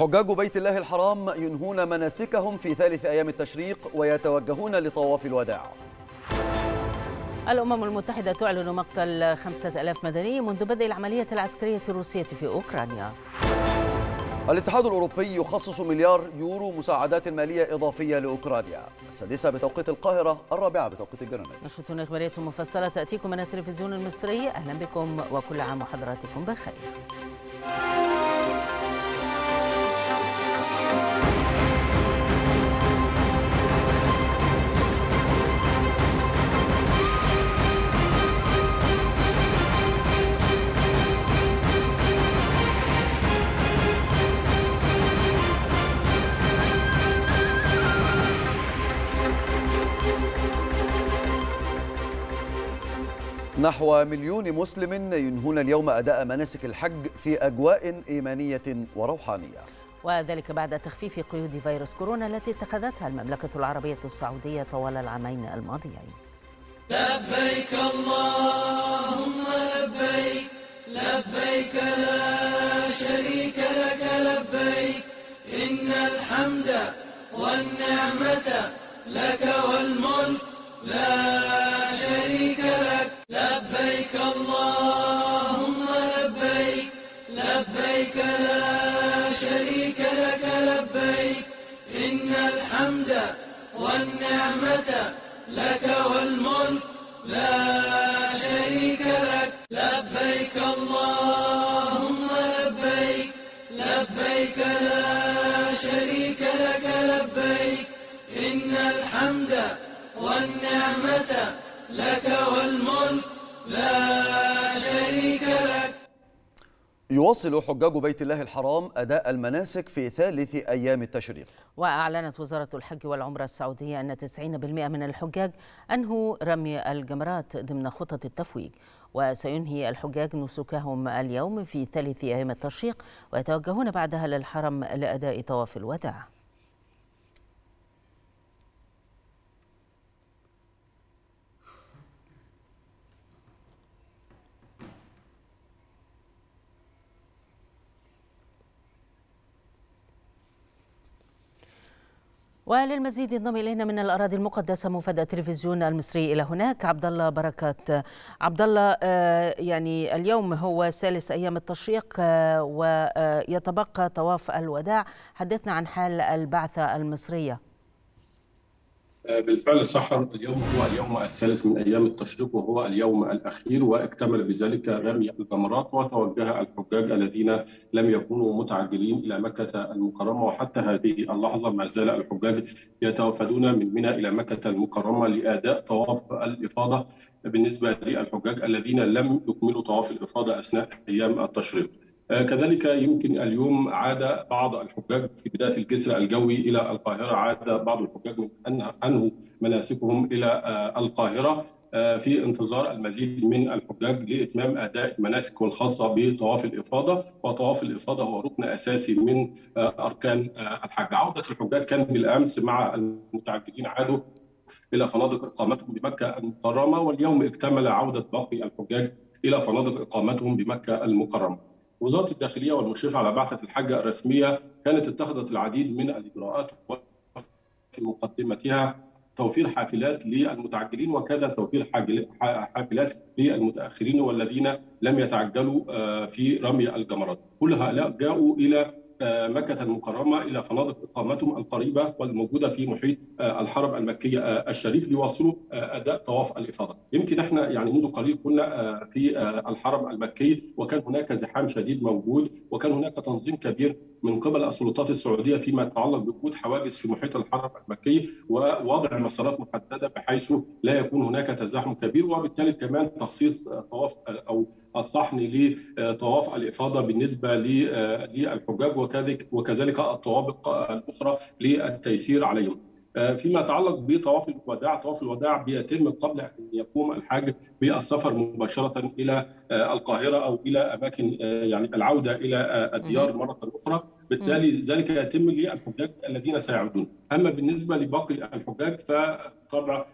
حجاج بيت الله الحرام ينهون مناسكهم في ثالث أيام التشريق ويتوجهون لطواف الوداع الأمم المتحدة تعلن مقتل 5000 مدني منذ بدء العملية العسكرية الروسية في أوكرانيا الاتحاد الأوروبي يخصص مليار يورو مساعدات مالية إضافية لأوكرانيا السادسة بتوقيت القاهرة الرابعة بتوقيت الجرينتش نشرة إخبارية مفصلة تأتيكم من التلفزيون المصري أهلا بكم وكل عام وحضراتكم بخير نحو مليون مسلم ينهون اليوم أداء مناسك الحج في أجواء إيمانية وروحانية وذلك بعد تخفيف قيود فيروس كورونا التي اتخذتها المملكة العربية السعودية طوال العامين الماضيين لبيك اللهم لبيك لبيك لا شريك لك لبيك إن الحمد والنعمة لك والملك لا شريك لك لبيك اللهم لبيك لبيك لا شريك لك لبيك إن الحمد والنعمة لك والملك يواصل حجاج بيت الله الحرام أداء المناسك في ثالث أيام التشريق وأعلنت وزارة الحج والعمرة السعودية أن 90% من الحجاج أنهوا رمي الجمرات ضمن خطط التفويج وسينهي الحجاج نسكهم اليوم في ثالث أيام التشريق ويتوجهون بعدها للحرم لأداء طواف الوداع وللمزيد ينضم الينا من الاراضي المقدسه مفاد التلفزيون المصري الى هناك عبد الله بركات عبد الله آه، يعني اليوم هو ثالث ايام التشريق آه، ويتبقى طواف الوداع حدثنا عن حال البعثه المصريه آه، بالفعل صح اليوم هو اليوم الثالث من ايام التشريق وهو اليوم الاخير واكتمل بذلك رمي الجمرات وتوجه الحجاج الذين لم يكونوا متعجلين الى مكه المكرمه وحتى هذه اللحظه ما زال الحجاج يتوافدون من منى الى مكه المكرمه لاداء طواف الافاضه بالنسبه للحجاج الذين لم يكملوا طواف الافاضه اثناء ايام التشريق. آه، كذلك يمكن اليوم عاد بعض الحجاج في بدايه الكسر الجوي الى القاهره عاد بعض الحجاج من انهوا مناسكهم الى آه، القاهره آه، في انتظار المزيد من الحجاج لاتمام اداء المناسك الخاصه بطواف الافاضه وطواف الافاضه هو ركن اساسي من اركان الحج عوده الحجاج كان بالامس مع المتعجلين عادوا الى فنادق اقامتهم بمكه المكرمه واليوم اكتمل عوده باقي الحجاج الى فنادق اقامتهم بمكه المكرمه وزاره الداخليه والمشرف على بعثه الحجه الرسميه كانت اتخذت العديد من الاجراءات في مقدمتها توفير حافلات للمتعجلين وكذا توفير حافلات للمتاخرين والذين لم يتعجلوا آه، في رمي الجمرات كل هؤلاء جاءوا الى آه، مكة المكرمة إلى فنادق إقامتهم القريبة والموجودة في محيط آه، الحرم المكية آه، الشريف ليواصلوا أداء طواف الإفاضة يمكن احنا يعني منذ قليل كنا في الحرم المكي وكان هناك زحام شديد موجود وكان هناك تنظيم كبير من قبل السلطات السعودية فيما يتعلق بوجود حواجز في محيط الحرم المكي ووضع مسارات محددة بحيث لا يكون هناك تزاحم كبير وبالتالي كمان تخصيص طواف أو الصحن لطواف آه، الافاضه بالنسبه آه، للحجاج وكذلك وكذلك الطوابق الاخرى للتيسير عليهم. آه، فيما يتعلق بطواف الوداع طواف الوداع بيتم قبل ان يقوم الحاج بالسفر مباشره الى القاهره او الى اماكن يعني العوده الى الديار مره اخرى بالتالي ذلك يتم للحجاج الذين سيعودون اما بالنسبه لباقي الحجاج فطبعا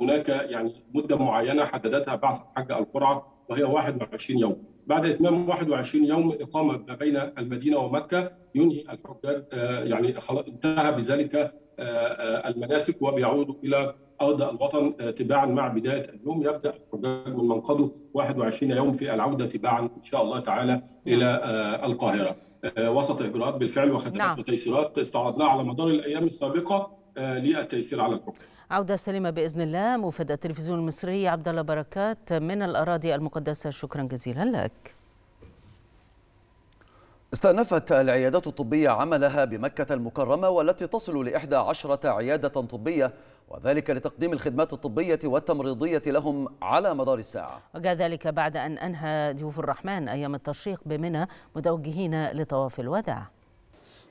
هناك يعني مده معينه حددتها بعثه حج القرعه وهي 21 يوم بعد إتمام 21 يوم إقامة ما بين المدينة ومكة ينهي الحجاج آه، يعني انتهى بذلك آه، آه، المناسك وبيعودوا إلى أرض الوطن تباعا مع بداية اليوم يبدأ الحجاج من منقضه 21 يوم في العودة تباعا إن شاء الله تعالى نعم. إلى القاهرة وسط إجراءات بالفعل وخدمات نعم. وتيسيرات استعرضناها على مدار الأيام السابقة للتيسير على الحكم عودة سليمة بإذن الله مفاد التلفزيون المصري عبد الله بركات من الأراضي المقدسة شكرا جزيلا لك استأنفت العيادات الطبية عملها بمكة المكرمة والتي تصل لإحدى عشرة عيادة طبية وذلك لتقديم الخدمات الطبية والتمريضية لهم على مدار الساعة وجاء ذلك بعد أن أنهى ضيوف الرحمن أيام التشريق بمنى متوجهين لطواف الوداع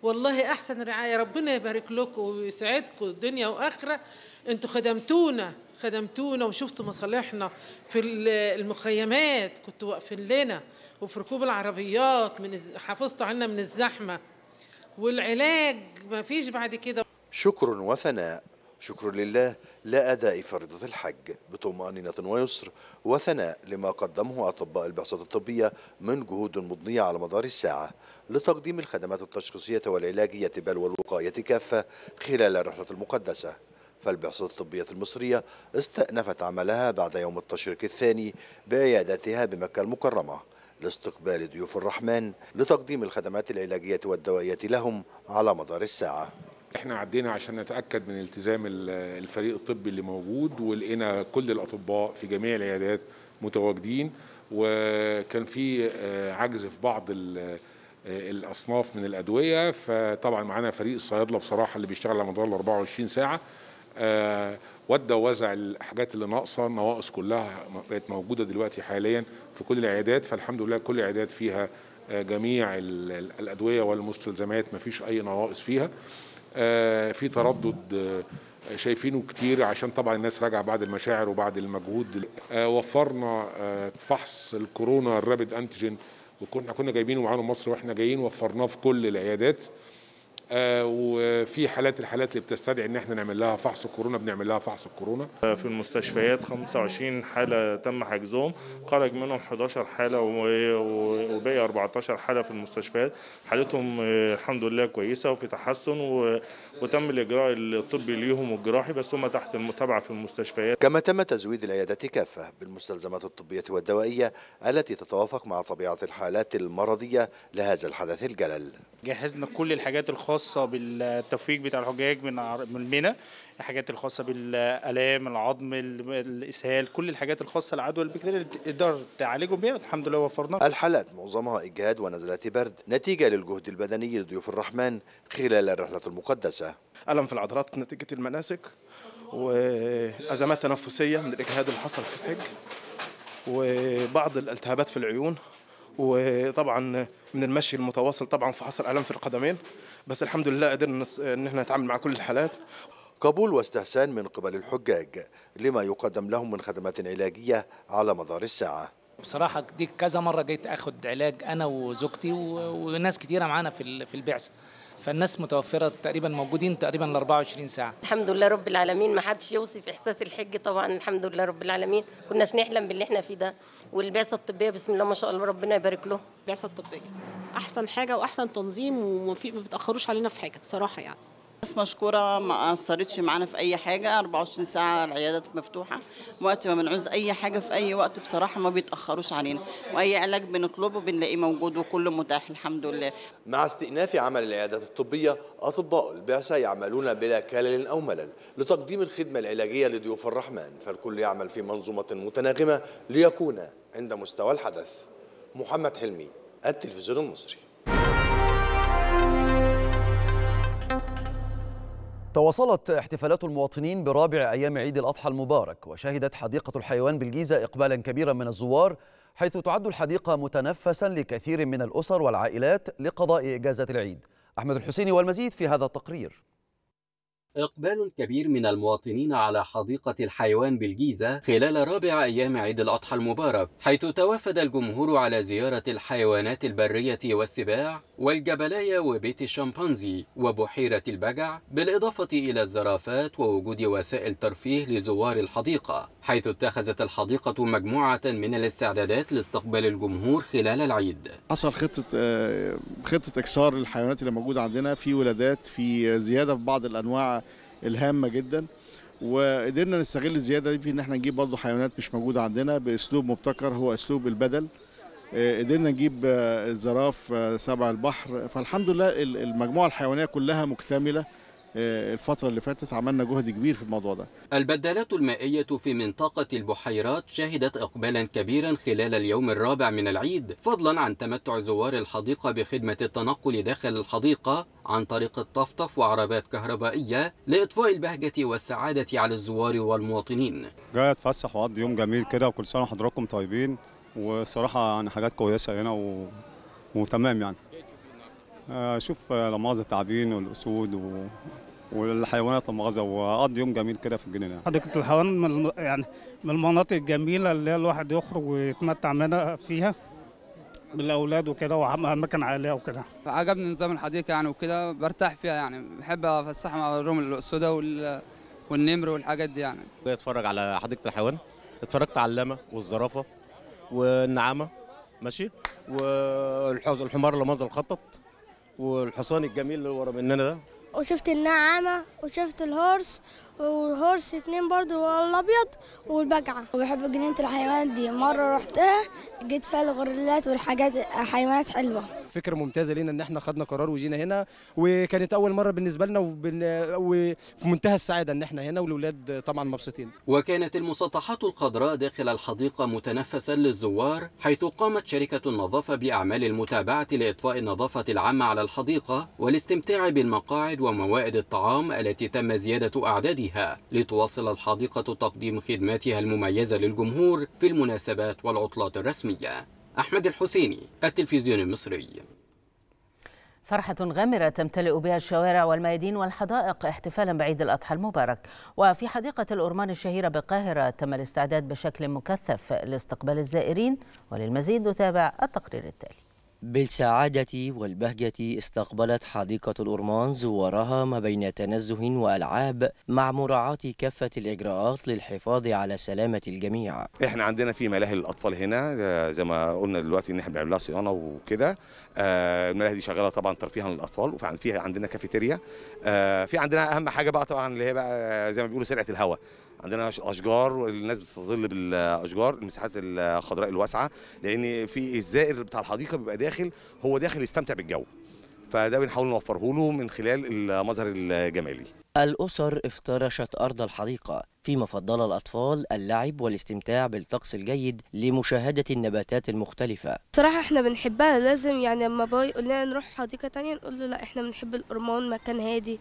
والله أحسن رعاية ربنا يبارك لكم ويسعدكم الدنيا وآخرة انتوا خدمتونا خدمتونا وشفتوا مصالحنا في المخيمات كنتوا واقفين لنا وفي ركوب العربيات من حافظتوا عنا من الزحمه والعلاج ما فيش بعد كده شكر وثناء شكر لله لأداء فريضة الحج بطمأنينة ويسر وثناء لما قدمه أطباء البعثات الطبية من جهود مضنية على مدار الساعة لتقديم الخدمات التشخيصية والعلاجية بل والوقاية كافة خلال الرحلة المقدسة فالبعثة الطبية المصرية استأنفت عملها بعد يوم التشريق الثاني بعيادتها بمكة المكرمة لاستقبال ضيوف الرحمن لتقديم الخدمات العلاجية والدوائية لهم على مدار الساعة احنا عدينا عشان نتاكد من التزام الفريق الطبي اللي موجود ولقينا كل الاطباء في جميع العيادات متواجدين وكان في آه، عجز في بعض آه، الاصناف من الادويه فطبعا معانا فريق الصيادله بصراحه اللي بيشتغل على مدار ال 24 ساعه آه، ودى ووزع الحاجات اللي ناقصه النواقص كلها بقت موجوده دلوقتي حاليا في كل العيادات فالحمد لله كل العيادات فيها آه، جميع الادويه والمستلزمات ما فيش اي نواقص فيها آه، في تردد شايفينه كتير عشان طبعا الناس راجعه بعد المشاعر وبعد المجهود وفرنا فحص الكورونا الرابد انتيجين وكنا كنا جايبينه معانا مصر واحنا جايين وفرناه في كل العيادات آه، وفي حالات الحالات اللي بتستدعي ان احنا نعمل لها فحص كورونا بنعمل لها فحص كورونا في المستشفيات 25 حاله تم حجزهم خرج منهم 11 حاله وباقي 14 حاله في المستشفيات حالتهم آه، الحمد لله كويسه وفي تحسن وتم الاجراء الطبي ليهم والجراحي بس هم تحت المتابعه في المستشفيات كما تم تزويد العيادات كافه بالمستلزمات الطبيه والدوائيه التي تتوافق مع طبيعه الحالات المرضيه لهذا الحدث الجلل جهزنا كل الحاجات الخاصة بالتفويج بتاع الحجاج من من الحاجات الخاصة بالآلام العظم الإسهال كل الحاجات الخاصة العدوى البكتيريا اللي تقدر تعالجهم بيها الحمد لله وفرنا الحالات معظمها إجهاد ونزلات برد نتيجة للجهد البدني لضيوف الرحمن خلال الرحلة المقدسة ألم في العضلات نتيجة المناسك وأزمات تنفسية من الإجهاد اللي حصل في الحج وبعض الالتهابات في العيون وطبعا من المشي المتواصل طبعا فحصل الام في القدمين بس الحمد لله قدرنا ان احنا نتعامل مع كل الحالات قبول واستحسان من قبل الحجاج لما يقدم لهم من خدمات علاجيه على مدار الساعه بصراحة دي كذا مرة جيت اخد علاج انا وزوجتي وناس كتيرة معانا في البعثة فالناس متوفره تقريبا موجودين تقريبا ل 24 ساعه الحمد لله رب العالمين ما حدش يوصف احساس الحج طبعا الحمد لله رب العالمين كناش نحلم باللي احنا فيه ده والبعثه الطبيه بسم الله ما شاء الله ربنا يبارك له البعثه الطبيه احسن حاجه واحسن تنظيم وما بتأخروش علينا في حاجه بصراحه يعني ناس مشكورة ما قصرتش معانا في أي حاجة 24 ساعة العيادات مفتوحة وقت ما بنعوز أي حاجة في أي وقت بصراحة ما بيتأخروش علينا وأي علاج بنطلبه بنلاقيه موجود وكله متاح الحمد لله مع استئناف عمل العيادات الطبية أطباء البعثة يعملون بلا كلل أو ملل لتقديم الخدمة العلاجية لضيوف الرحمن فالكل يعمل في منظومة متناغمة ليكون عند مستوى الحدث محمد حلمي التلفزيون المصري تواصلت احتفالات المواطنين برابع أيام عيد الأضحى المبارك وشهدت حديقة الحيوان بالجيزة إقبالا كبيرا من الزوار حيث تعد الحديقة متنفسا لكثير من الأسر والعائلات لقضاء إجازة العيد أحمد الحسيني والمزيد في هذا التقرير إقبال كبير من المواطنين على حديقة الحيوان بالجيزة خلال رابع أيام عيد الأضحى المبارك حيث توافد الجمهور على زيارة الحيوانات البرية والسباع والجبلاية وبيت الشمبانزي وبحيرة البجع بالإضافة إلى الزرافات ووجود وسائل ترفيه لزوار الحديقة حيث اتخذت الحديقة مجموعة من الاستعدادات لاستقبال الجمهور خلال العيد حصل خطة آه، خطة إكسار الحيوانات اللي موجودة عندنا في ولادات في زيادة في بعض الأنواع الهامه جدا وقدرنا نستغل الزياده دي في ان احنا نجيب برضه حيوانات مش موجوده عندنا باسلوب مبتكر هو اسلوب البدل آه، قدرنا نجيب الزراف آه، آه، سبع البحر فالحمد لله المجموعه الحيوانيه كلها مكتمله الفترة اللي فاتت عملنا جهد كبير في الموضوع ده البدالات المائية في منطقة البحيرات شهدت إقبالا كبيرا خلال اليوم الرابع من العيد فضلا عن تمتع زوار الحديقة بخدمة التنقل داخل الحديقة عن طريق الطفطف وعربات كهربائية لإطفاء البهجة والسعادة على الزوار والمواطنين جاي أتفسح وأقضي يوم جميل كده وكل سنة حضراتكم طيبين وصراحة يعني حاجات كويسة هنا و... وتمام يعني اشوف آه، آه، لمازه التعابين والاسود و... والحيوانات لمؤاخذه واقضي يوم جميل كده في الجنينه. حديقه الحيوان من يعني من المناطق الجميله اللي الواحد يخرج ويتمتع منها فيها بالاولاد وكده واماكن عائليه وكده. عجبني نظام الحديقه يعني وكده برتاح فيها يعني بحب افسح مع الروم الاسوده والنمر والحاجات دي يعني. اتفرج على حديقه الحيوان اتفرجت على اللمه والزرافه والنعامه ماشي والحمار اللي مازل خطط والحصان الجميل اللي ورا مننا ده وشفت النعامه وشفت الهورس والهورس اتنين برضو الابيض والبجعه وبحب جنينه الحيوانات دي مره رحتها جيت فيها الغوريلات والحاجات حيوانات حلوه فكره ممتازه لينا ان احنا خدنا قرار وجينا هنا وكانت اول مره بالنسبه لنا وبن... وفي منتهى السعاده ان احنا هنا والاولاد طبعا مبسوطين وكانت المسطحات الخضراء داخل الحديقه متنفسا للزوار حيث قامت شركه النظافه باعمال المتابعه لاطفاء النظافه العامه على الحديقه والاستمتاع بالمقاعد وموائد الطعام التي تم زياده اعدادها عليها لتواصل الحديقة تقديم خدماتها المميزة للجمهور في المناسبات والعطلات الرسمية أحمد الحسيني التلفزيون المصري فرحة غامرة تمتلئ بها الشوارع والميادين والحدائق احتفالا بعيد الأضحى المبارك وفي حديقة الأورمان الشهيرة بالقاهرة تم الاستعداد بشكل مكثف لاستقبال الزائرين وللمزيد نتابع التقرير التالي بالسعادة والبهجة استقبلت حديقة الأورمان زوارها ما بين تنزه وألعاب مع مراعاة كافة الإجراءات للحفاظ على سلامة الجميع إحنا عندنا في ملاهي للأطفال هنا آه، زي ما قلنا دلوقتي إن إحنا بنعمل لها صيانة وكده آه، الملاهي دي شغالة طبعا ترفيها للأطفال وفيها عندنا كافيتيريا آه، في عندنا أهم حاجة بقى طبعا اللي هي بقى زي ما بيقولوا سرعة الهواء عندنا اشجار والناس بتستظل بالاشجار المساحات الخضراء الواسعه لان في الزائر بتاع الحديقه بيبقى داخل هو داخل يستمتع بالجو فده بنحاول نوفره له من خلال المظهر الجمالي الأسر افترشت أرض الحديقة فيما فضل الأطفال اللعب والاستمتاع بالطقس الجيد لمشاهدة النباتات المختلفة صراحة احنا بنحبها لازم يعني لما بابا يقول لنا نروح حديقة تانية نقول له لا احنا بنحب الأرمان مكان هادي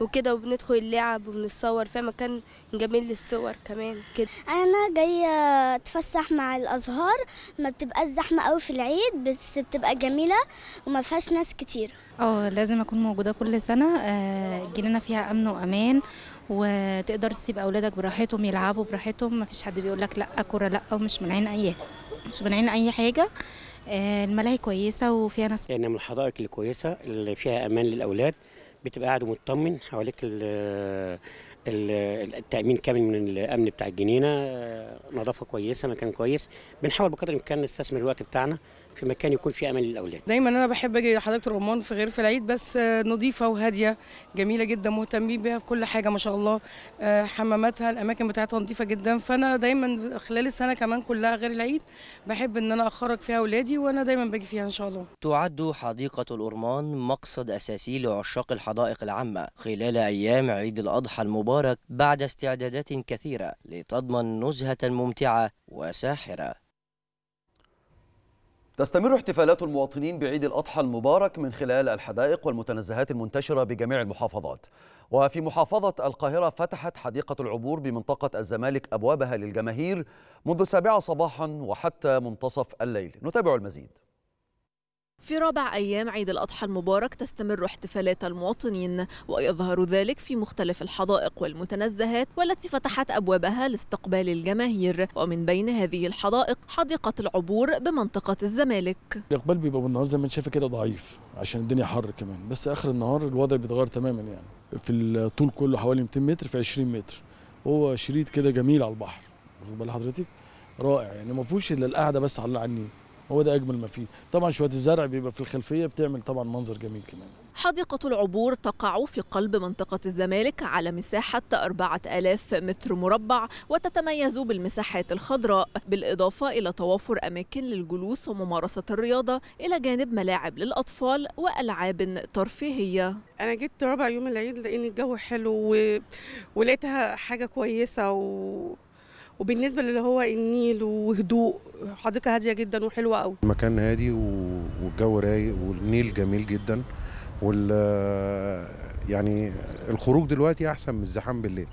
وكده وبندخل اللعب وبنتصور في مكان جميل للصور كمان كده انا جايه اتفسح مع الازهار ما بتبقاش زحمه قوي في العيد بس بتبقى جميله وما فيهاش ناس كتير اه لازم اكون موجوده كل سنه الجنينه فيها امن وامان وتقدر تسيب اولادك براحتهم يلعبوا براحتهم ما فيش حد بيقول لك لا كره لا ومش منعين اي مش منعين اي حاجه آه، الملاهي كويسه وفيها ناس يعني من الحدائق الكويسه اللي فيها امان للاولاد بتبقى قاعد ومطمن حواليك آه، آه، التامين كامل من الامن بتاع الجنينه آه، نظافه كويسه مكان كويس بنحاول بقدر الامكان نستثمر الوقت بتاعنا في مكان يكون فيه امان للاولاد دايما انا بحب اجي لحضرتك رمضان في غير في العيد بس آه، نظيفه وهاديه جميله جدا مهتمين بيها في كل حاجه ما شاء الله آه، حماماتها الاماكن بتاعتها نظيفه جدا فانا دايما خلال السنه كمان كلها غير العيد بحب ان انا اخرج فيها اولادي وانا دايما باجي فيها ان شاء الله تعد حديقه الأرمان مقصد اساسي لعشاق الحدائق العامه خلال ايام عيد الاضحى المبارك بعد استعدادات كثيره لتضمن نزهه ممتعه وساحره تستمر احتفالات المواطنين بعيد الأضحى المبارك من خلال الحدائق والمتنزهات المنتشرة بجميع المحافظات وفي محافظة القاهرة فتحت حديقة العبور بمنطقة الزمالك أبوابها للجماهير منذ السابعة صباحا وحتى منتصف الليل نتابع المزيد في رابع أيام عيد الأضحى المبارك تستمر احتفالات المواطنين ويظهر ذلك في مختلف الحدائق والمتنزهات والتي فتحت أبوابها لاستقبال الجماهير ومن بين هذه الحدائق حديقة العبور بمنطقة الزمالك الإقبال بيبقى بالنهار زي ما أنت شايفة كده ضعيف عشان الدنيا حر كمان بس آخر النهار الوضع بيتغير تماما يعني في الطول كله حوالي 200 متر في 20 متر هو شريط كده جميل على البحر واخد بال حضرتك رائع يعني ما فيهوش إلا القعدة بس على النيل هو ده اجمل ما فيه طبعا شويه الزرع بيبقى في الخلفيه بتعمل طبعا منظر جميل كمان حديقة العبور تقع في قلب منطقة الزمالك على مساحة 4000 متر مربع وتتميز بالمساحات الخضراء بالإضافة إلى توافر أماكن للجلوس وممارسة الرياضة إلى جانب ملاعب للأطفال وألعاب ترفيهية أنا جيت رابع يوم العيد لأن الجو حلو و... ولقيتها حاجة كويسة و... وبالنسبه للي هو النيل وهدوء حديقه هاديه جدا وحلوه قوي المكان هادي والجو رايق والنيل جميل جدا وال يعني الخروج دلوقتي احسن من الزحام بالليل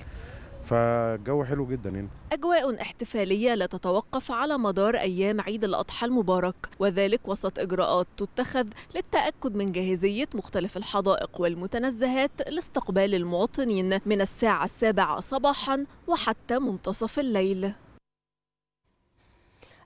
فالجو حلو جدا هنا أجواء احتفالية لا تتوقف على مدار أيام عيد الأضحى المبارك وذلك وسط إجراءات تتخذ للتأكد من جاهزية مختلف الحدائق والمتنزهات لاستقبال المواطنين من الساعة السابعة صباحا وحتى منتصف الليل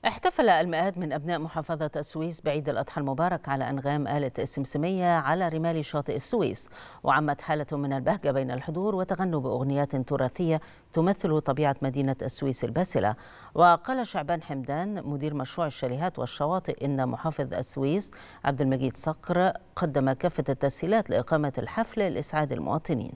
احتفل المئات من أبناء محافظة السويس بعيد الأضحى المبارك على أنغام آلة السمسمية على رمال شاطئ السويس وعمت حالة من البهجة بين الحضور وتغنوا بأغنيات تراثية تمثل طبيعة مدينة السويس الباسلة وقال شعبان حمدان مدير مشروع الشاليهات والشواطئ إن محافظ السويس عبد المجيد صقر قدم كافة التسهيلات لإقامة الحفل لإسعاد المواطنين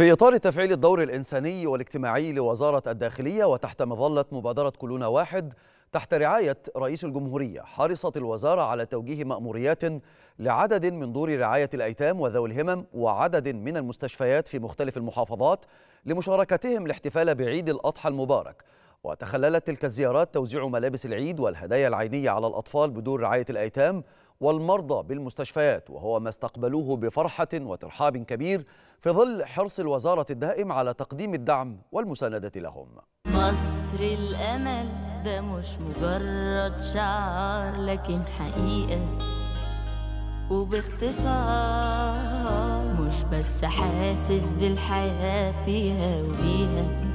في إطار تفعيل الدور الإنساني والاجتماعي لوزارة الداخلية وتحت مظلة مبادرة كلنا واحد تحت رعاية رئيس الجمهورية حرصت الوزارة على توجيه مأموريات لعدد من دور رعاية الأيتام وذوي الهمم وعدد من المستشفيات في مختلف المحافظات لمشاركتهم الاحتفال بعيد الأضحى المبارك وتخللت تلك الزيارات توزيع ملابس العيد والهدايا العينية على الأطفال بدور رعاية الأيتام والمرضى بالمستشفيات وهو ما استقبلوه بفرحة وترحاب كبير في ظل حرص الوزارة الدائم على تقديم الدعم والمساندة لهم مصر الأمل ده مش مجرد شعار لكن حقيقة وباختصار مش بس حاسس بالحياة فيها وبيها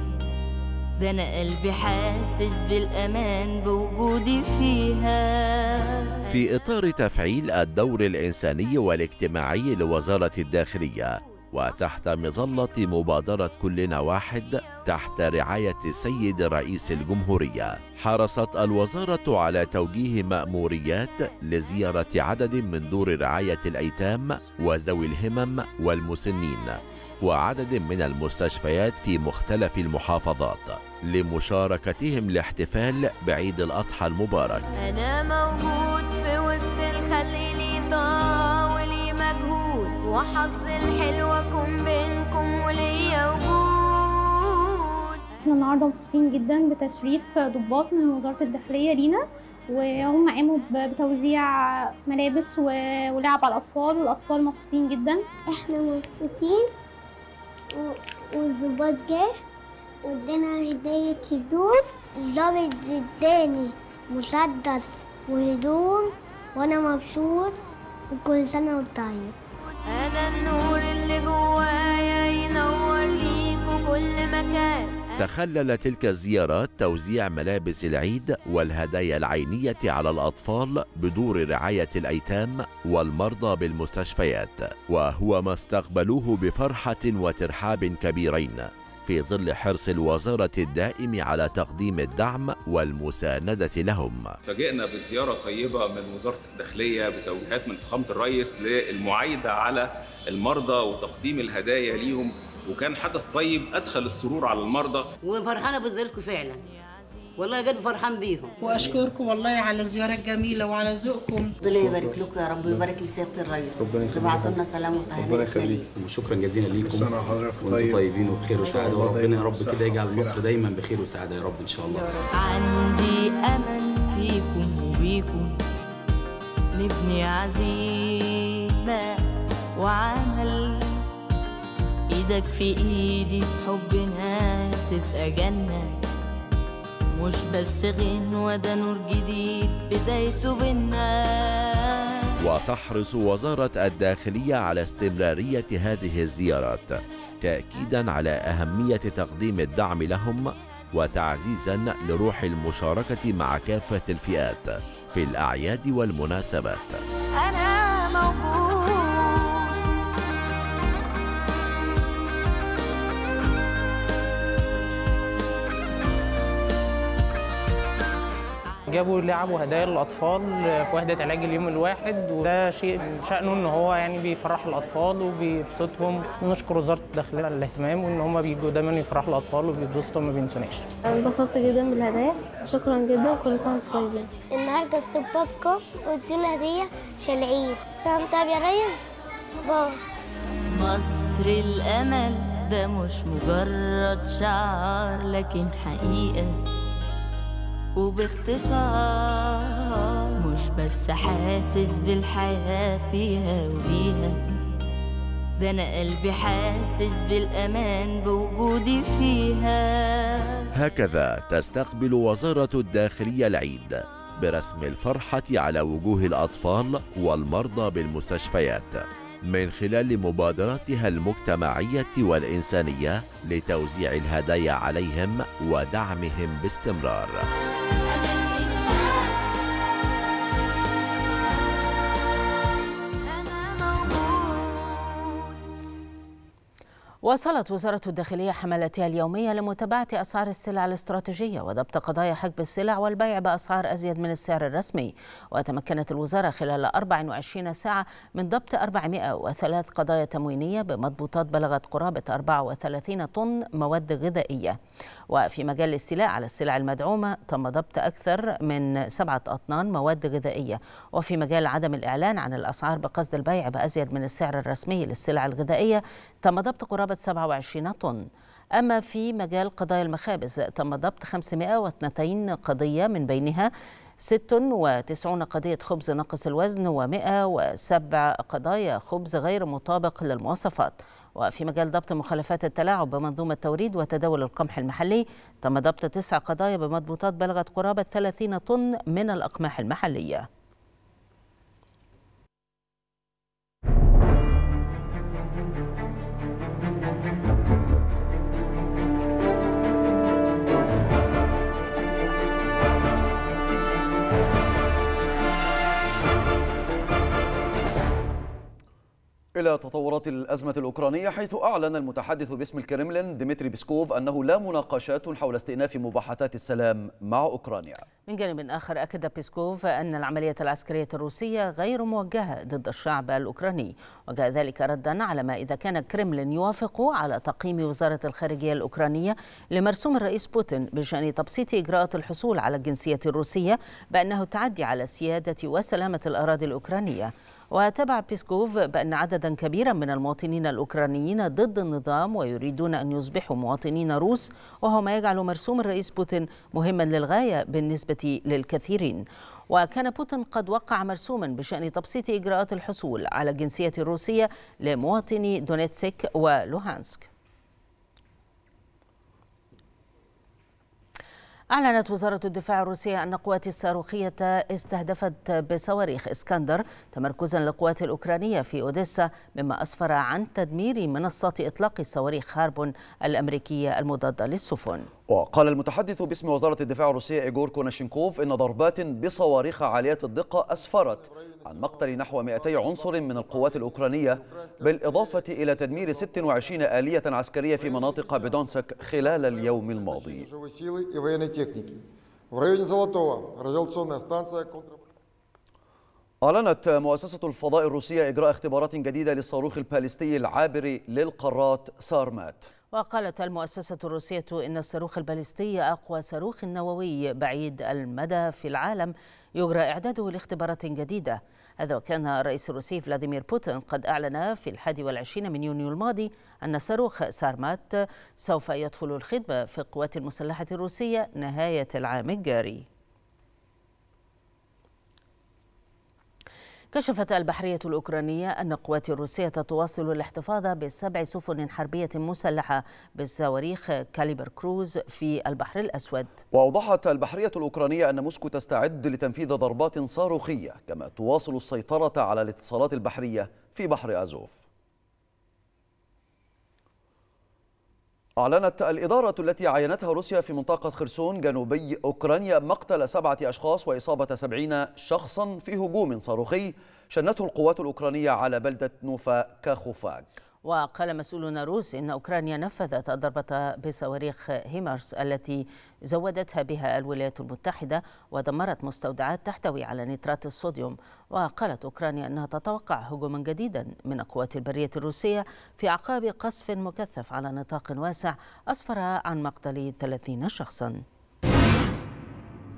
ده انا قلبي حاسس بالامان بوجودي فيها في اطار تفعيل الدور الانساني والاجتماعي لوزاره الداخليه وتحت مظله مبادره كلنا واحد تحت رعايه السيد رئيس الجمهوريه حرصت الوزاره على توجيه ماموريات لزياره عدد من دور رعايه الايتام وذوي الهمم والمسنين وعدد من المستشفيات في مختلف المحافظات لمشاركتهم لاحتفال بعيد الأضحى المبارك أنا موجود في وسط الخلق لي طاولي مجهود وحظ الحلو أكون بينكم وليا وجود احنا النهارده مبسوطين جدا بتشريف ضباط من وزارة الداخلية لينا وهم قاموا بتوزيع ملابس ولعب على الأطفال والأطفال مبسوطين جدا احنا مبسوطين والظباط جه وادانا هدية هدوم الظابط اداني مسدس وهدوم وانا مبسوط وكل سنة وانت طيب هذا النور اللي جوه تخلل تلك الزيارات توزيع ملابس العيد والهدايا العينية على الأطفال بدور رعاية الأيتام والمرضى بالمستشفيات وهو ما استقبلوه بفرحة وترحاب كبيرين في ظل حرص الوزارة الدائم على تقديم الدعم والمساندة لهم فجئنا بزيارة طيبة من وزارة الداخلية بتوجيهات من فخامة الرئيس للمعايدة على المرضى وتقديم الهدايا ليهم وكان حدث طيب ادخل السرور على المرضى وفرحانه بزيارتكم فعلا والله جد فرحان بيهم واشكركم والله على الزياره الجميله وعلى ذوقكم ربنا يبارك لكم يا رب ويبارك لسياده الرئيس ربنا يخليك ابعتوا لنا سلام وتهنئه ربنا يخليك وشكرا جزيلا ليكم كل سنه وحضرتك طيب طيبين وبخير وسعاده أيوة، وربنا يا طيب. رب كده يجعل مصر دايما بخير وسعاده يا رب ان شاء الله عندي امل فيكم وبيكم نبني عزيمه وعمل ايدك في ايدي حبنا تبقى جنة مش بس غنوة ده نور جديد بدايته بينا وتحرص وزارة الداخلية على استمرارية هذه الزيارات تأكيدا على أهمية تقديم الدعم لهم وتعزيزا لروح المشاركة مع كافة الفئات في الأعياد والمناسبات أنا موجود جابوا لعبوا هدايا للاطفال في وحده علاج اليوم الواحد وده شيء من شانه ان هو يعني بيفرح الاطفال وبيبسطهم نشكر وزاره الداخليه على الاهتمام وان هم بيجوا دايما يفرحوا الاطفال وبيتبسطوا ما بينسوناش انبسطت جدا بالهدايا شكرا جدا وكل سنه وانتم طيبين النهارده السباك كوب وادونا هديه شلعيه سنه يا ريس بابا مصر الامل ده مش مجرد شعار لكن حقيقه وباختصار مش بس حاسس بالحياة فيها وليها ده أنا قلبي حاسس بالأمان بوجودي فيها هكذا تستقبل وزارة الداخلية العيد برسم الفرحة على وجوه الأطفال والمرضى بالمستشفيات من خلال مبادراتها المجتمعية والإنسانية لتوزيع الهدايا عليهم ودعمهم باستمرار. واصلت وزارة الداخلية حملتها اليومية لمتابعة أسعار السلع الاستراتيجية وضبط قضايا حجب السلع والبيع بأسعار أزيد من السعر الرسمي وتمكنت الوزارة خلال 24 ساعة من ضبط 403 قضايا تموينية بمضبوطات بلغت قرابة 34 طن مواد غذائية وفي مجال الاستيلاء على السلع المدعومة تم ضبط أكثر من سبعة أطنان مواد غذائية وفي مجال عدم الإعلان عن الأسعار بقصد البيع بأزيد من السعر الرسمي للسلع الغذائية تم ضبط قرابة بلغت 27 طن أما في مجال قضايا المخابز تم ضبط 502 قضية من بينها 96 قضية خبز ناقص الوزن و107 قضايا خبز غير مطابق للمواصفات وفي مجال ضبط مخالفات التلاعب بمنظومة توريد وتداول القمح المحلي تم ضبط تسع قضايا بمضبوطات بلغت قرابة 30 طن من الأقماح المحلية إلى تطورات الأزمة الأوكرانية حيث أعلن المتحدث باسم الكرملين ديمتري بيسكوف أنه لا مناقشات حول استئناف مباحثات السلام مع أوكرانيا من جانب آخر أكد بيسكوف أن العملية العسكرية الروسية غير موجهة ضد الشعب الأوكراني وجاء ذلك ردا على ما إذا كان كريملين يوافق على تقييم وزارة الخارجية الأوكرانية لمرسوم الرئيس بوتين بشأن تبسيط إجراءات الحصول على الجنسية الروسية بأنه تعدي على سيادة وسلامة الأراضي الأوكرانية وتابع بيسكوف بأن عددا كبيرا من المواطنين الأوكرانيين ضد النظام ويريدون أن يصبحوا مواطنين روس وهو ما يجعل مرسوم الرئيس بوتين مهما للغاية بالنسبة للكثيرين وكان بوتين قد وقع مرسوما بشأن تبسيط إجراءات الحصول على الجنسية الروسية لمواطني دونيتسك ولوهانسك أعلنت وزارة الدفاع الروسية أن قوات الصاروخية استهدفت بصواريخ إسكندر تمركزا للقوات الأوكرانية في أوديسا مما أسفر عن تدمير منصات إطلاق الصواريخ هاربون الأمريكية المضادة للسفن وقال المتحدث باسم وزارة الدفاع الروسية إيغور كوناشينكوف إن ضربات بصواريخ عالية الدقة أسفرت عن مقتل نحو 200 عنصر من القوات الأوكرانية بالإضافة إلى تدمير 26 آلية عسكرية في مناطق بدونسك خلال اليوم الماضي أعلنت مؤسسة الفضاء الروسية إجراء اختبارات جديدة للصاروخ البالستي العابر للقارات سارمات وقالت المؤسسة الروسية إن الصاروخ الباليستي أقوى صاروخ نووي بعيد المدى في العالم يجرى إعداده لاختبارات جديدة هذا وكان الرئيس الروسي فلاديمير بوتين قد أعلن في الحادي والعشرين من يونيو الماضي أن صاروخ سارمات سوف يدخل الخدمة في القوات المسلحة الروسية نهاية العام الجاري كشفت البحرية الأوكرانية أن القوات الروسية تواصل الاحتفاظ بسبع سفن حربية مسلحة بالصواريخ كاليبر كروز في البحر الأسود وأوضحت البحرية الأوكرانية أن موسكو تستعد لتنفيذ ضربات صاروخية كما تواصل السيطرة على الاتصالات البحرية في بحر أزوف أعلنت الإدارة التي عينتها روسيا في منطقة خرسون جنوبي أوكرانيا مقتل سبعة أشخاص وإصابة سبعين شخصا في هجوم صاروخي شنته القوات الأوكرانية على بلدة نوفا كاخوفاك وقال مسؤولون روس إن أوكرانيا نفذت الضربة بصواريخ هيمرس التي زودتها بها الولايات المتحدة ودمرت مستودعات تحتوي على نترات الصوديوم وقالت أوكرانيا أنها تتوقع هجوما جديدا من القوات البرية الروسية في أعقاب قصف مكثف على نطاق واسع أسفر عن مقتل 30 شخصاً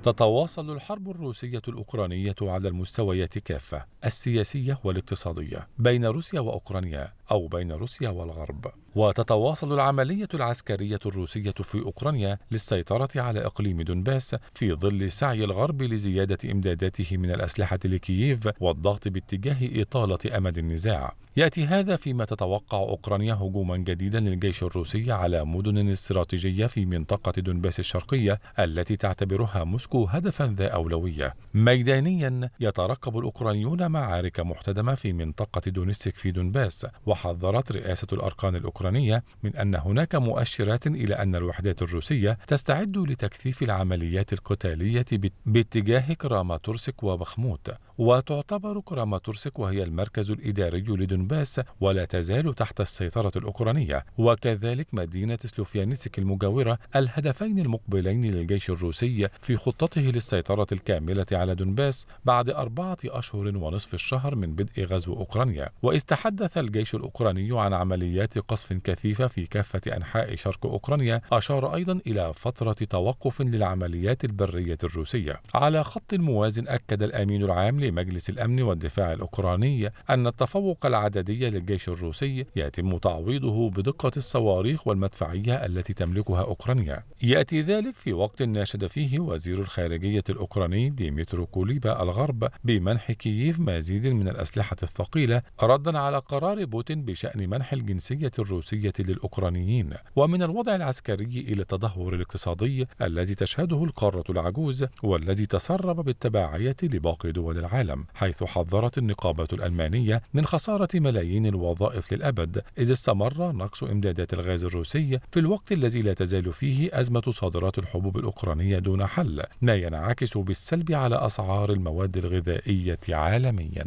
تتواصل الحرب الروسية الأوكرانية على المستويات كافة السياسية والاقتصادية بين روسيا وأوكرانيا أو بين روسيا والغرب وتتواصل العملية العسكرية الروسية في أوكرانيا للسيطرة على إقليم دونباس في ظل سعي الغرب لزيادة إمداداته من الأسلحة لكييف والضغط باتجاه إطالة أمد النزاع يأتي هذا فيما تتوقع أوكرانيا هجوما جديدا للجيش الروسي على مدن استراتيجية في منطقة دونباس الشرقية التي تعتبرها موسكو هدفا ذا أولوية ميدانيا يترقب الأوكرانيون معارك محتدمة في منطقة دونستيك في دونباس وحذرت رئاسة الأركان الأوكرانية الأوكرانية من أن هناك مؤشرات إلى أن الوحدات الروسية تستعد لتكثيف العمليات القتالية باتجاه كراماتورسك وبخموت وتعتبر كراماتورسك وهي المركز الإداري لدنباس ولا تزال تحت السيطرة الأوكرانية وكذلك مدينة سلوفيانسك المجاورة الهدفين المقبلين للجيش الروسي في خطته للسيطرة الكاملة على دنباس بعد أربعة أشهر ونصف الشهر من بدء غزو أوكرانيا وإذ تحدث الجيش الأوكراني عن عمليات قصف كثيفة في كافة أنحاء شرق أوكرانيا أشار أيضا إلى فترة توقف للعمليات البرية الروسية على خط موازن أكد الأمين العام لمجلس الأمن والدفاع الأوكراني أن التفوق العددي للجيش الروسي يتم تعويضه بدقة الصواريخ والمدفعية التي تملكها أوكرانيا يأتي ذلك في وقت ناشد فيه وزير الخارجية الأوكراني ديمترو كوليبا الغرب بمنح كييف مزيد من الأسلحة الثقيلة ردا على قرار بوتين بشأن منح الجنسية الروسية للأوكرانيين ومن الوضع العسكري إلى التدهور الاقتصادي الذي تشهده القارة العجوز والذي تسرب بالتبعية لباقي دول العالم العالم حيث حذرت النقابة الألمانية من خسارة ملايين الوظائف للأبد إذ استمر نقص إمدادات الغاز الروسي في الوقت الذي لا تزال فيه أزمة صادرات الحبوب الأوكرانية دون حل ما ينعكس بالسلب على أسعار المواد الغذائية عالميا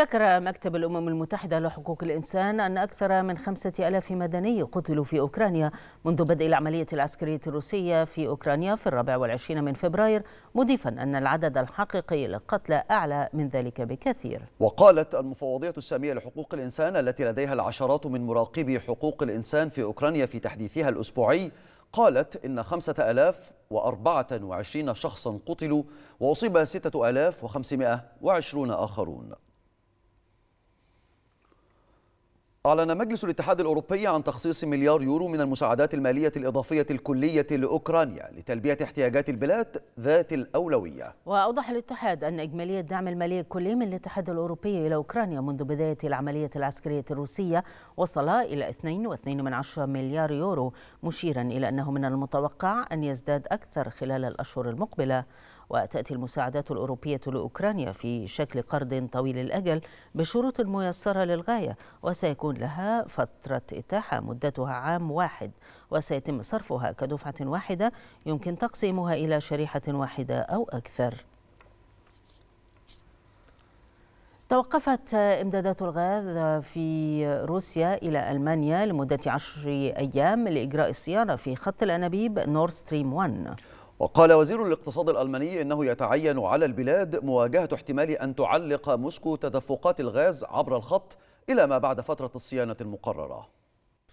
ذكر مكتب الأمم المتحدة لحقوق الإنسان أن أكثر من خمسة ألاف مدني قتلوا في أوكرانيا منذ بدء العملية العسكرية الروسية في أوكرانيا في الرابع والعشرين من فبراير مضيفا أن العدد الحقيقي للقتلى أعلى من ذلك بكثير وقالت المفوضية السامية لحقوق الإنسان التي لديها العشرات من مراقبي حقوق الإنسان في أوكرانيا في تحديثها الأسبوعي قالت إن خمسة ألاف وأربعة وعشرين شخصا قتلوا وأصيب ستة ألاف وخمسمائة وعشرون آخرون أعلن مجلس الاتحاد الأوروبي عن تخصيص مليار يورو من المساعدات المالية الإضافية الكلية لأوكرانيا لتلبية احتياجات البلاد ذات الأولوية وأوضح الاتحاد أن إجمالي الدعم المالي الكلي من الاتحاد الأوروبي إلى أوكرانيا منذ بداية العملية العسكرية الروسية وصل إلى 2.2 مليار يورو مشيرا إلى أنه من المتوقع أن يزداد أكثر خلال الأشهر المقبلة وتأتي المساعدات الأوروبية لأوكرانيا في شكل قرض طويل الأجل بشروط ميسرة للغاية وسيكون لها فترة إتاحة مدتها عام واحد وسيتم صرفها كدفعة واحدة يمكن تقسيمها إلى شريحة واحدة أو أكثر توقفت إمدادات الغاز في روسيا إلى ألمانيا لمدة عشر أيام لإجراء الصيانة في خط الأنابيب نورستريم ستريم 1 وقال وزير الاقتصاد الألماني إنه يتعين على البلاد مواجهة احتمال أن تعلق موسكو تدفقات الغاز عبر الخط إلى ما بعد فترة الصيانة المقررة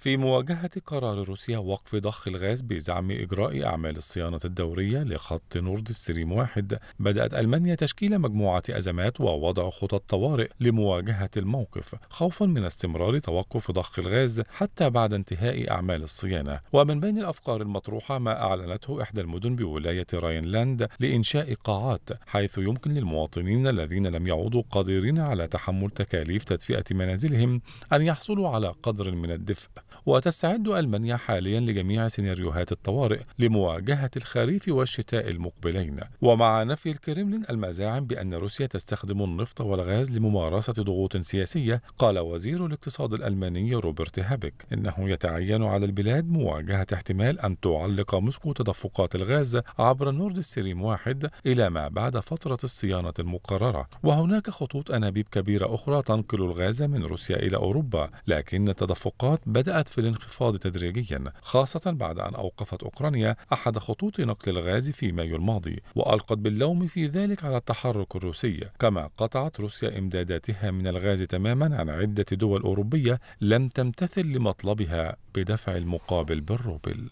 في مواجهة قرار روسيا وقف ضخ الغاز بزعم إجراء أعمال الصيانة الدورية لخط نورد ستريم واحد بدأت ألمانيا تشكيل مجموعة أزمات ووضع خطط طوارئ لمواجهة الموقف خوفا من استمرار توقف ضخ الغاز حتى بعد انتهاء أعمال الصيانة ومن بين الأفكار المطروحة ما أعلنته إحدى المدن بولاية راينلاند لإنشاء قاعات حيث يمكن للمواطنين الذين لم يعودوا قادرين على تحمل تكاليف تدفئة منازلهم أن يحصلوا على قدر من الدفء وتستعد ألمانيا حاليا لجميع سيناريوهات الطوارئ لمواجهة الخريف والشتاء المقبلين ومع نفي الكرملين المزاعم بأن روسيا تستخدم النفط والغاز لممارسة ضغوط سياسية قال وزير الاقتصاد الألماني روبرت هابك إنه يتعين على البلاد مواجهة احتمال أن تعلق موسكو تدفقات الغاز عبر نورد ستريم واحد إلى ما بعد فترة الصيانة المقررة وهناك خطوط أنابيب كبيرة أخرى تنقل الغاز من روسيا إلى أوروبا لكن التدفقات بدأت في الانخفاض تدريجيا خاصة بعد أن أوقفت أوكرانيا أحد خطوط نقل الغاز في مايو الماضي وألقت باللوم في ذلك على التحرك الروسي كما قطعت روسيا إمداداتها من الغاز تماما عن عدة دول أوروبية لم تمتثل لمطلبها بدفع المقابل بالروبل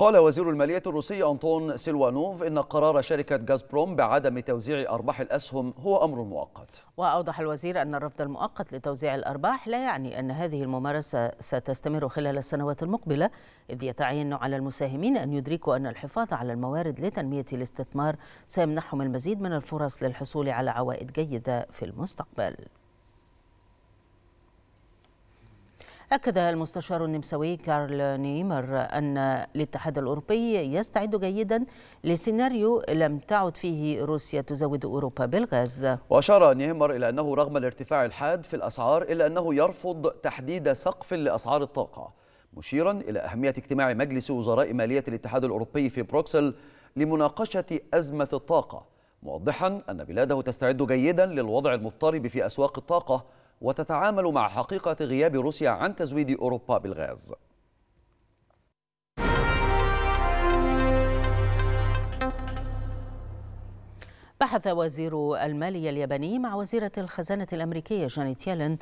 قال وزير المالية الروسي أنطون سيلوانوف إن قرار شركة غازبروم بعدم توزيع أرباح الأسهم هو أمر مؤقت وأوضح الوزير أن الرفض المؤقت لتوزيع الأرباح لا يعني أن هذه الممارسة ستستمر خلال السنوات المقبلة إذ يتعين على المساهمين أن يدركوا أن الحفاظ على الموارد لتنمية الاستثمار سيمنحهم المزيد من الفرص للحصول على عوائد جيدة في المستقبل أكد المستشار النمساوي كارل نيمر أن الاتحاد الأوروبي يستعد جيدا لسيناريو لم تعد فيه روسيا تزود أوروبا بالغاز وأشار نيمر إلى أنه رغم الارتفاع الحاد في الأسعار إلا أنه يرفض تحديد سقف لأسعار الطاقة مشيرا إلى أهمية اجتماع مجلس وزراء مالية الاتحاد الأوروبي في بروكسل لمناقشة أزمة الطاقة موضحا أن بلاده تستعد جيدا للوضع المضطرب في أسواق الطاقة وتتعامل مع حقيقة غياب روسيا عن تزويد أوروبا بالغاز بحث وزير المالية الياباني مع وزيرة الخزانة الأمريكية جانيت يالين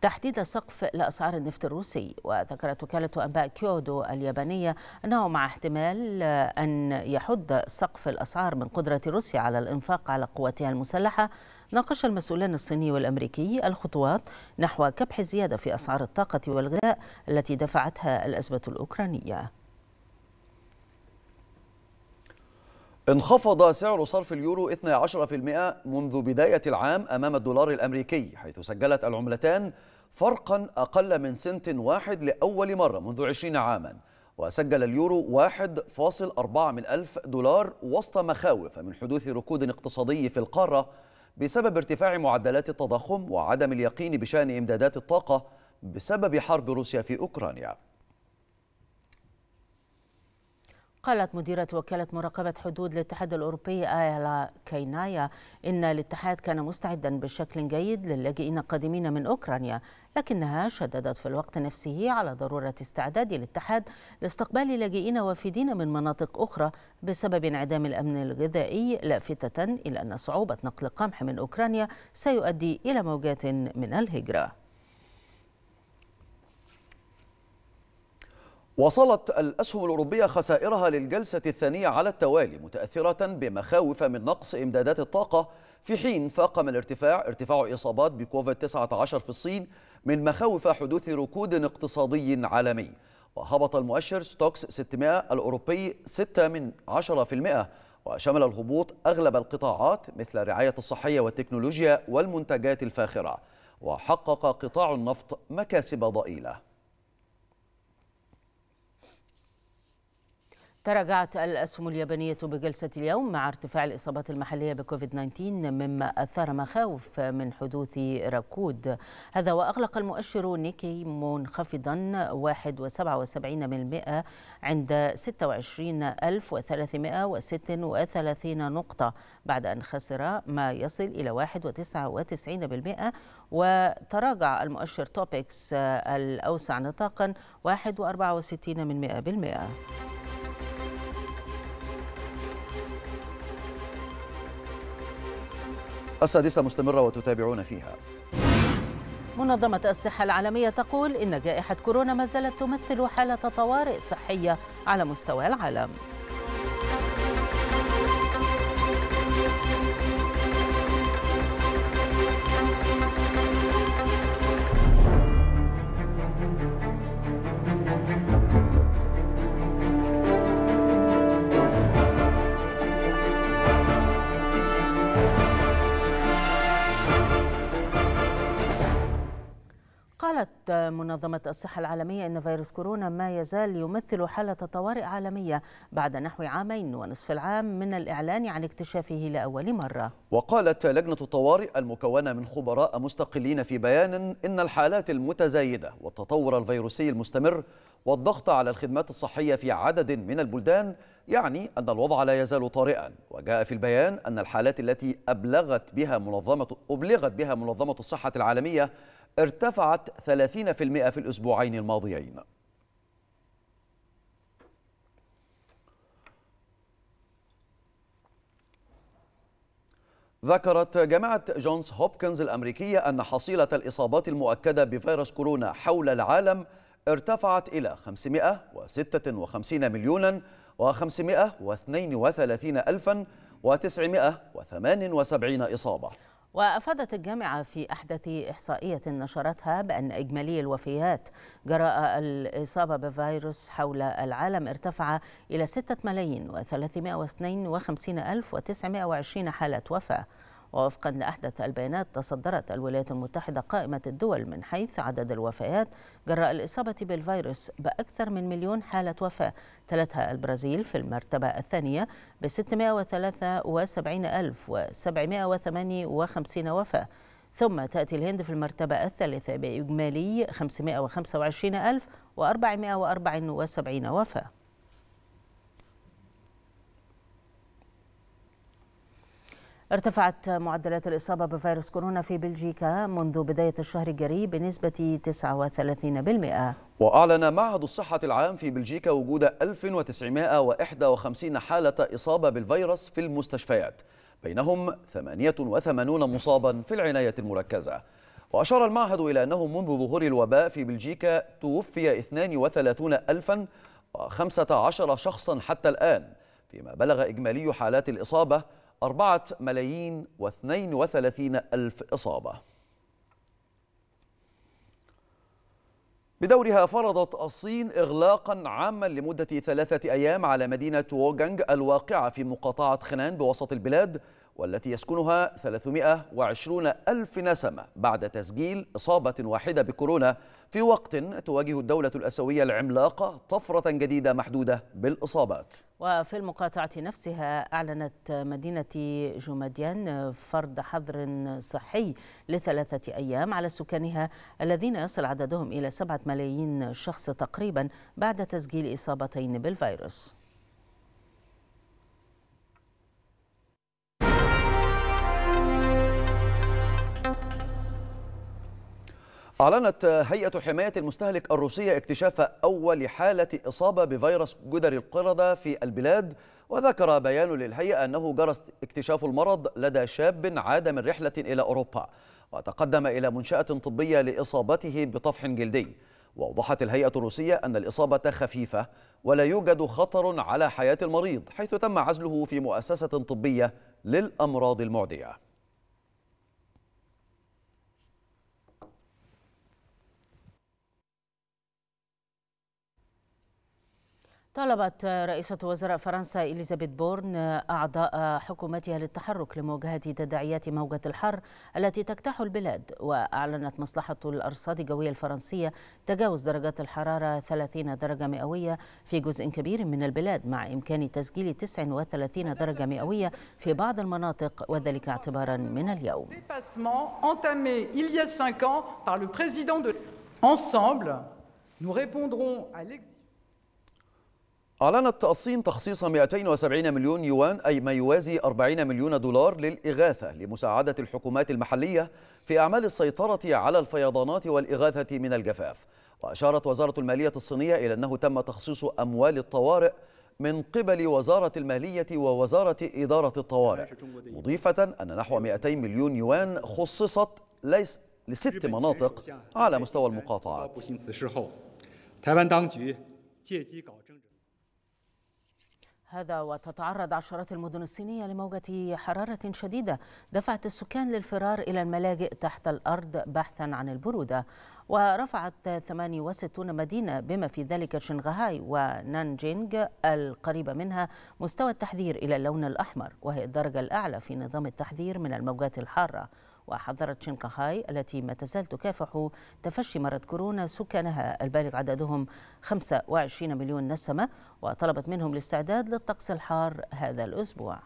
تحديد سقف لأسعار النفط الروسي وذكرت وكالة أنباء كيودو اليابانية أنه مع احتمال أن يحد سقف الأسعار من قدرة روسيا على الإنفاق على قواتها المسلحة ناقش المسؤولان الصيني والأمريكي الخطوات نحو كبح الزيادة في أسعار الطاقة والغذاء التي دفعتها الأزمة الأوكرانية انخفض سعر صرف اليورو 12% منذ بداية العام أمام الدولار الأمريكي حيث سجلت العملتان فرقا أقل من سنت واحد لأول مرة منذ 20 عاما وسجل اليورو 1.4 من ألف دولار وسط مخاوف من حدوث ركود اقتصادي في القارة بسبب ارتفاع معدلات التضخم وعدم اليقين بشأن إمدادات الطاقة بسبب حرب روسيا في أوكرانيا قالت مديرة وكالة مراقبة حدود الاتحاد الأوروبي آيلا كينايا إن الاتحاد كان مستعدا بشكل جيد للاجئين القادمين من أوكرانيا لكنها شددت في الوقت نفسه على ضرورة استعداد الاتحاد لاستقبال لاجئين وافدين من مناطق أخرى بسبب انعدام الأمن الغذائي لافتة إلى أن صعوبة نقل القمح من أوكرانيا سيؤدي إلى موجات من الهجرة وصلت الأسهم الأوروبية خسائرها للجلسة الثانية على التوالي متأثرة بمخاوف من نقص إمدادات الطاقة في حين فاقم الارتفاع ارتفاع إصابات بكوفيد-19 في الصين من مخاوف حدوث ركود اقتصادي عالمي وهبط المؤشر ستوكس 600 الأوروبي 6 من 10% وشمل الهبوط أغلب القطاعات مثل الرعاية الصحية والتكنولوجيا والمنتجات الفاخرة وحقق قطاع النفط مكاسب ضئيله تراجعت الأسهم اليابانية بجلسة اليوم مع ارتفاع الإصابات المحلية بكوفيد 19 مما أثار مخاوف من حدوث ركود هذا وأغلق المؤشر نيكي منخفضا 1.77% عند 26336 نقطة بعد أن خسر ما يصل إلى 1.99% وتراجع المؤشر توبكس الأوسع نطاقا 1.64% السادسة مستمرة وتتابعون فيها منظمة الصحة العالمية تقول إن جائحة كورونا ما زالت تمثل حالة طوارئ صحية على مستوى العالم منظمة الصحة العالمية أن فيروس كورونا ما يزال يمثل حالة طوارئ عالمية بعد نحو عامين ونصف العام من الإعلان عن اكتشافه لأول مرة وقالت لجنة الطوارئ المكونة من خبراء مستقلين في بيان إن الحالات المتزايدة والتطور الفيروسي المستمر والضغط على الخدمات الصحية في عدد من البلدان يعني أن الوضع لا يزال طارئا وجاء في البيان أن الحالات التي أبلغت بها منظمة أبلغت بها منظمة الصحة العالمية ارتفعت 30% في الأسبوعين الماضيين ذكرت جامعة جونز هوبكنز الأمريكية أن حصيلة الإصابات المؤكدة بفيروس كورونا حول العالم ارتفعت إلى 556 مليونا و532 ألفا و978 إصابة وأفادت الجامعة في أحدث إحصائية نشرتها بأن إجمالي الوفيات جراء الإصابة بفيروس حول العالم ارتفع إلى 6 ملايين و352 ألف و920 حالة وفاة ووفقا لأحدث البيانات تصدرت الولايات المتحدة قائمة الدول من حيث عدد الوفيات جراء الإصابة بالفيروس بأكثر من مليون حالة وفاة تلتها البرازيل في المرتبة الثانية ب 673758 وفاة ثم تأتي الهند في المرتبة الثالثة بإجمالي 525474 وفاة ارتفعت معدلات الإصابة بفيروس كورونا في بلجيكا منذ بداية الشهر الجاري بنسبة 39% وأعلن معهد الصحة العام في بلجيكا وجود 1951 حالة إصابة بالفيروس في المستشفيات بينهم 88 مصابا في العناية المركزة وأشار المعهد إلى أنه منذ ظهور الوباء في بلجيكا توفي 32015 شخصا حتى الآن فيما بلغ إجمالي حالات الإصابة 4 ملايين و32 ألف إصابة بدورها فرضت الصين إغلاقا عاما لمدة ثلاثة أيام على مدينة ووغانغ الواقعة في مقاطعة خنان بوسط البلاد والتي يسكنها 320 ألف نسمة بعد تسجيل إصابة واحدة بكورونا في وقت تواجه الدولة الأسيوية العملاقة طفرة جديدة محدودة بالإصابات وفي المقاطعة نفسها أعلنت مدينة جمديان فرض حظر صحي لثلاثة أيام على سكانها الذين يصل عددهم إلى سبعة ملايين شخص تقريبا بعد تسجيل إصابتين بالفيروس أعلنت هيئة حماية المستهلك الروسية اكتشاف أول حالة إصابة بفيروس جدري القردة في البلاد وذكر بيان للهيئة أنه جرى اكتشاف المرض لدى شاب عاد من رحلة إلى أوروبا وتقدم إلى منشأة طبية لإصابته بطفح جلدي وأوضحت الهيئة الروسية أن الإصابة خفيفة ولا يوجد خطر على حياة المريض حيث تم عزله في مؤسسة طبية للأمراض المعدية طالبت رئيسة وزراء فرنسا إليزابيث بورن أعضاء حكومتها للتحرك لمواجهة تداعيات موجة الحر التي تجتاح البلاد وأعلنت مصلحة الأرصاد الجوية الفرنسية تجاوز درجات الحرارة 30 درجة مئوية في جزء كبير من البلاد مع إمكان تسجيل 39 درجة مئوية في بعض المناطق وذلك اعتبارا من اليوم Ensemble, nous répondrons à l'exigence أعلنت الصين تخصيص 270 مليون يوان أي ما يوازي 40 مليون دولار للإغاثة لمساعدة الحكومات المحلية في أعمال السيطرة على الفيضانات والإغاثة من الجفاف وأشارت وزارة المالية الصينية إلى أنه تم تخصيص أموال الطوارئ من قبل وزارة المالية ووزارة إدارة الطوارئ مضيفة أن نحو 200 مليون يوان خصصت ليس لست مناطق على مستوى المقاطعات هذا وتتعرض عشرات المدن الصينية لموجة حرارة شديدة دفعت السكان للفرار إلى الملاجئ تحت الأرض بحثا عن البرودة ورفعت 68 مدينة بما في ذلك شنغهاي ونانجينغ القريبة منها مستوى التحذير إلى اللون الأحمر وهي الدرجة الأعلى في نظام التحذير من الموجات الحارة وحضرت شنكهاي التي ما تزال تكافح تفشي مرض كورونا سكانها البالغ عددهم 25 مليون نسمة وطلبت منهم الاستعداد للطقس الحار هذا الأسبوع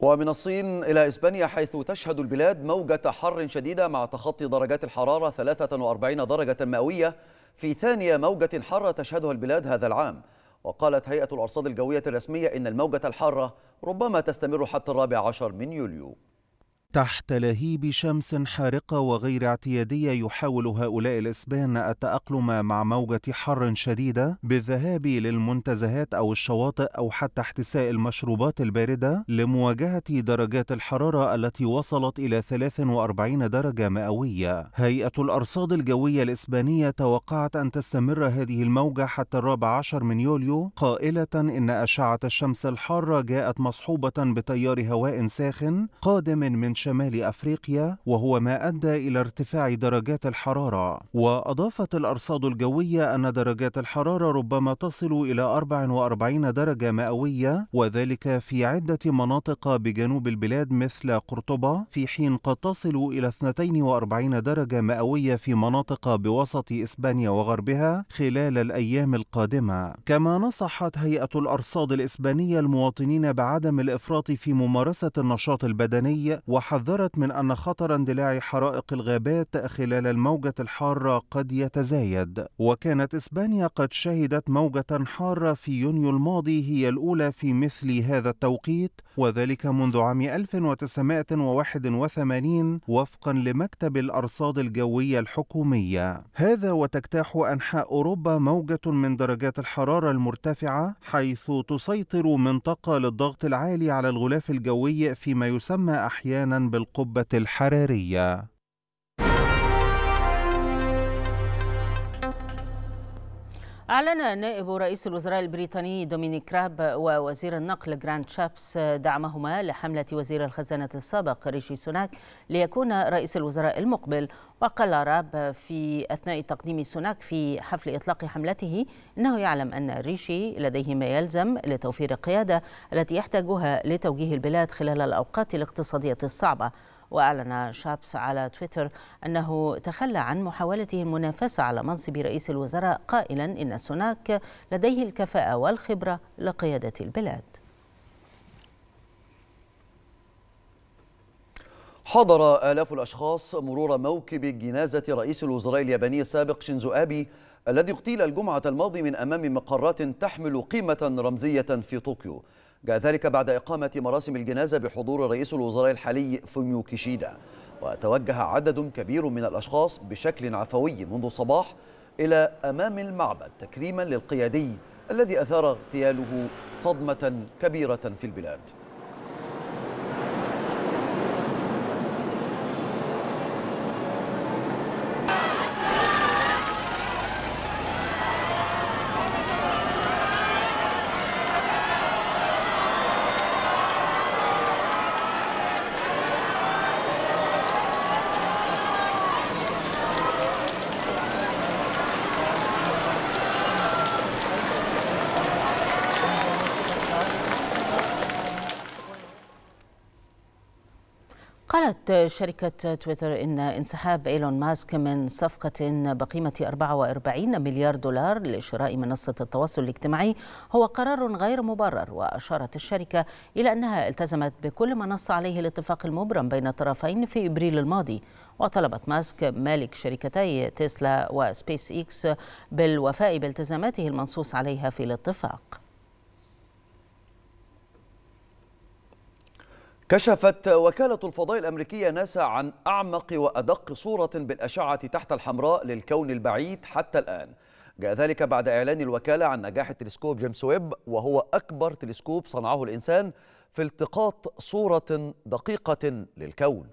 ومن الصين إلى إسبانيا حيث تشهد البلاد موجة حر شديدة مع تخطي درجات الحرارة 43 درجة مئوية في ثانية موجة حارة تشهدها البلاد هذا العام وقالت هيئة الأرصاد الجوية الرسمية إن الموجة الحارة ربما تستمر حتى الرابع عشر من يوليو تحت لهيب شمس حارقة وغير اعتيادية يحاول هؤلاء الإسبان التأقلم مع موجة حر شديدة بالذهاب للمنتزهات أو الشواطئ أو حتى احتساء المشروبات الباردة لمواجهة درجات الحرارة التي وصلت إلى 43 درجة مئوية. هيئة الأرصاد الجوية الإسبانية توقعت أن تستمر هذه الموجة حتى الرابع عشر من يوليو قائلة إن أشعة الشمس الحارة جاءت مصحوبة بتيار هواء ساخن قادم من شمال أفريقيا وهو ما أدى إلى ارتفاع درجات الحرارة وأضافت الأرصاد الجوية أن درجات الحرارة ربما تصل إلى 44 درجة مئوية وذلك في عدة مناطق بجنوب البلاد مثل قرطبة في حين قد تصل إلى 42 درجة مئوية في مناطق بوسط إسبانيا وغربها خلال الأيام القادمة كما نصحت هيئة الأرصاد الإسبانية المواطنين بعدم الإفراط في ممارسة النشاط البدني وح حذرت من أن خطر اندلاع حرائق الغابات خلال الموجة الحارة قد يتزايد وكانت إسبانيا قد شهدت موجة حارة في يونيو الماضي هي الأولى في مثل هذا التوقيت وذلك منذ عام 1981 وفقا لمكتب الأرصاد الجوية الحكومية هذا وتجتاح أنحاء أوروبا موجة من درجات الحرارة المرتفعة حيث تسيطر منطقة للضغط العالي على الغلاف الجوي فيما يسمى أحيانا بالقبه الحراريه أعلن نائب رئيس الوزراء البريطاني دومينيك راب ووزير النقل جراند شابس دعمهما لحملة وزير الخزانة السابق ريشي سوناك ليكون رئيس الوزراء المقبل وقال راب في أثناء تقديم سوناك في حفل إطلاق حملته أنه يعلم أن ريشي لديه ما يلزم لتوفير القيادة التي يحتاجها لتوجيه البلاد خلال الأوقات الاقتصادية الصعبة وأعلن شابس على تويتر أنه تخلى عن محاولته المنافسة على منصب رئيس الوزراء قائلا إن سوناك لديه الكفاءة والخبرة لقيادة البلاد حضر آلاف الأشخاص مرور موكب جنازة رئيس الوزراء الياباني السابق شينزو أبي الذي اغتيل الجمعة الماضي من أمام مقرات تحمل قيمة رمزية في طوكيو جاء ذلك بعد إقامة مراسم الجنازة بحضور رئيس الوزراء الحالي فوميو كيشيدا وتوجه عدد كبير من الأشخاص بشكل عفوي منذ الصباح إلى أمام المعبد تكريما للقيادي الذي أثار اغتياله صدمة كبيرة في البلاد قالت شركة تويتر إن انسحاب إيلون ماسك من صفقة بقيمة 44 مليار دولار لشراء منصة التواصل الاجتماعي هو قرار غير مبرر وأشارت الشركة إلى أنها التزمت بكل ما نص عليه الاتفاق المبرم بين الطرفين في إبريل الماضي وطلبت ماسك مالك شركتي تسلا وسبيس إكس بالوفاء بالتزاماته المنصوص عليها في الاتفاق كشفت وكالة الفضاء الأمريكية ناسا عن أعمق وأدق صورة بالأشعة تحت الحمراء للكون البعيد حتى الآن جاء ذلك بعد إعلان الوكالة عن نجاح تلسكوب جيمس ويب وهو أكبر تلسكوب صنعه الإنسان في التقاط صورة دقيقة للكون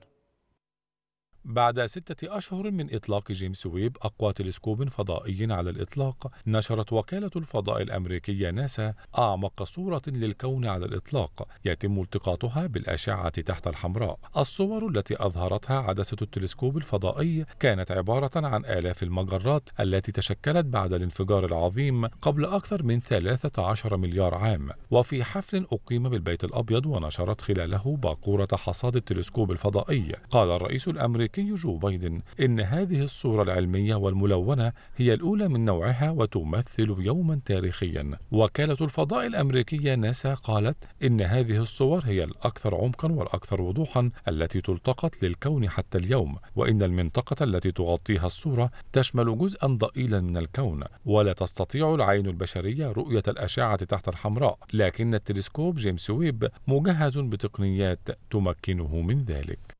بعد ستة أشهر من إطلاق جيمس ويب أقوى تلسكوب فضائي على الإطلاق، نشرت وكالة الفضاء الأمريكية ناسا أعمق صورة للكون على الإطلاق، يتم التقاطها بالأشعة تحت الحمراء. الصور التي أظهرتها عدسة التلسكوب الفضائي كانت عبارة عن آلاف المجرات التي تشكلت بعد الانفجار العظيم قبل أكثر من 13 مليار عام، وفي حفل أقيم بالبيت الأبيض ونشرت خلاله باقورة حصاد التلسكوب الفضائي، قال الرئيس الأمريكي الأمريكي جو بايدن إن هذه الصورة العلمية والملونة هي الأولى من نوعها وتمثل يوما تاريخيا وكالة الفضاء الأمريكية ناسا قالت إن هذه الصور هي الأكثر عمقا والأكثر وضوحا التي تلتقط للكون حتى اليوم وإن المنطقة التي تغطيها الصورة تشمل جزءا ضئيلا من الكون ولا تستطيع العين البشرية رؤية الأشعة تحت الحمراء لكن التلسكوب جيمس ويب مجهز بتقنيات تمكنه من ذلك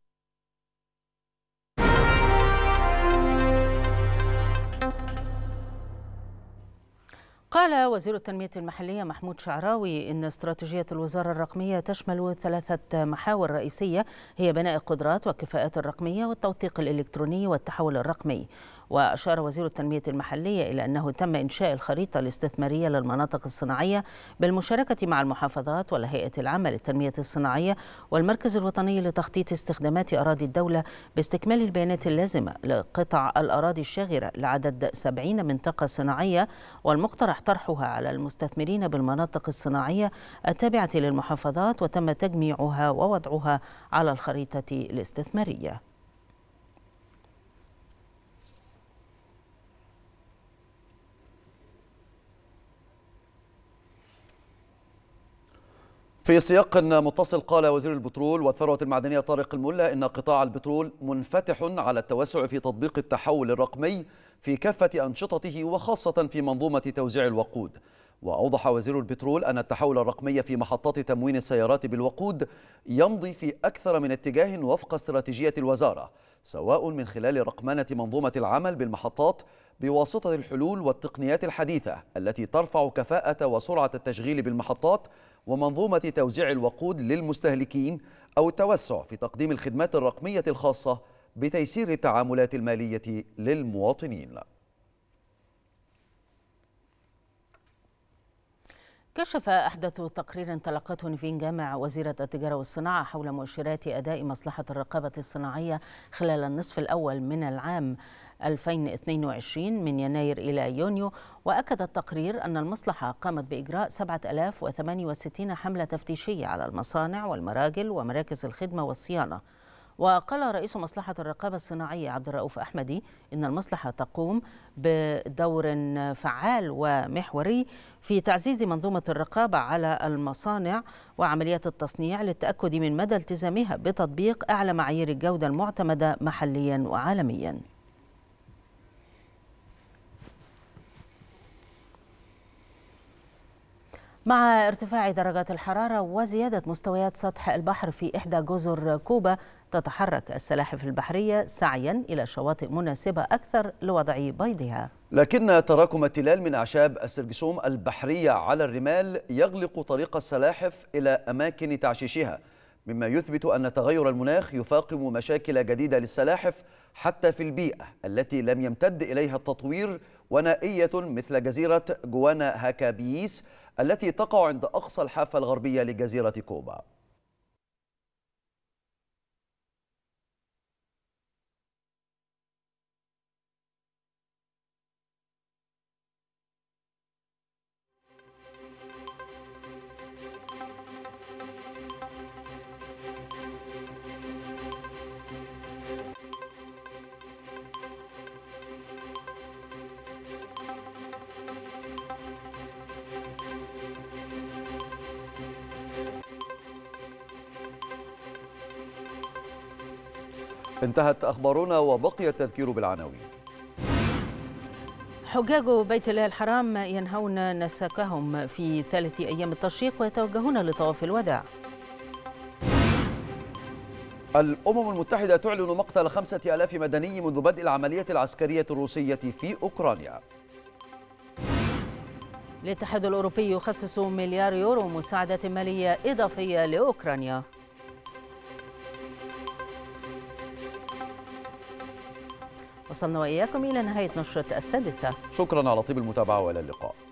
قال وزير التنمية المحلية محمود شعراوي إن استراتيجية الوزارة الرقمية تشمل ثلاثة محاور رئيسية هي بناء القدرات والكفاءات الرقمية والتوثيق الإلكتروني والتحول الرقمي وأشار وزير التنمية المحلية إلى أنه تم إنشاء الخريطة الاستثمارية للمناطق الصناعية بالمشاركة مع المحافظات والهيئة العامة للتنمية الصناعية والمركز الوطني لتخطيط استخدامات أراضي الدولة باستكمال البيانات اللازمة لقطع الأراضي الشاغرة لعدد 70 منطقة صناعية والمقترح طرحها على المستثمرين بالمناطق الصناعية التابعة للمحافظات وتم تجميعها ووضعها على الخريطة الاستثمارية في سياق متصل قال وزير البترول والثروة المعدنية طارق الملا إن قطاع البترول منفتح على التوسع في تطبيق التحول الرقمي في كافة أنشطته وخاصة في منظومة توزيع الوقود وأوضح وزير البترول أن التحول الرقمي في محطات تموين السيارات بالوقود يمضي في أكثر من اتجاه وفق استراتيجية الوزارة سواء من خلال رقمنة منظومة العمل بالمحطات بواسطة الحلول والتقنيات الحديثة التي ترفع كفاءة وسرعة التشغيل بالمحطات ومنظومة توزيع الوقود للمستهلكين أو التوسع في تقديم الخدمات الرقمية الخاصة بتيسير التعاملات المالية للمواطنين كشف أحدث تقرير تلقته نفينجا مع وزيرة التجارة والصناعة حول مؤشرات أداء مصلحة الرقابة الصناعية خلال النصف الأول من العام 2022 من يناير إلى يونيو وأكد التقرير أن المصلحة قامت بإجراء 7068 حملة تفتيشية على المصانع والمراجل ومراكز الخدمة والصيانة وقال رئيس مصلحة الرقابة الصناعية عبد الرؤوف أحمدي إن المصلحة تقوم بدور فعال ومحوري في تعزيز منظومة الرقابة على المصانع وعمليات التصنيع للتأكد من مدى التزامها بتطبيق أعلى معايير الجودة المعتمدة محليا وعالميا مع ارتفاع درجات الحرارة وزيادة مستويات سطح البحر في إحدى جزر كوبا تتحرك السلاحف البحرية سعيا إلى شواطئ مناسبة أكثر لوضع بيضها لكن تراكم التلال من أعشاب السرجسوم البحرية على الرمال يغلق طريق السلاحف إلى أماكن تعشيشها مما يثبت أن تغير المناخ يفاقم مشاكل جديدة للسلاحف حتى في البيئة التي لم يمتد إليها التطوير ونائية مثل جزيرة جوانا هاكابيس التي تقع عند أقصى الحافة الغربية لجزيرة كوبا انتهت أخبارنا وبقي التذكير بالعناوين حجاج بيت الله الحرام ينهون نسكهم في ثالث أيام التشريق ويتوجهون لطواف الوداع الأمم المتحدة تعلن مقتل خمسة ألاف مدني منذ بدء العملية العسكرية الروسية في أوكرانيا الاتحاد الأوروبي يخصص مليار يورو مساعدة مالية إضافية لأوكرانيا وصلنا وإياكم إلى نهاية نشرة السادسة شكرا على طيب المتابعة وإلى اللقاء